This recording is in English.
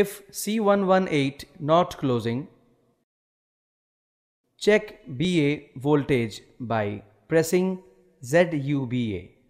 If C118 not closing, check BA voltage by pressing ZUBA.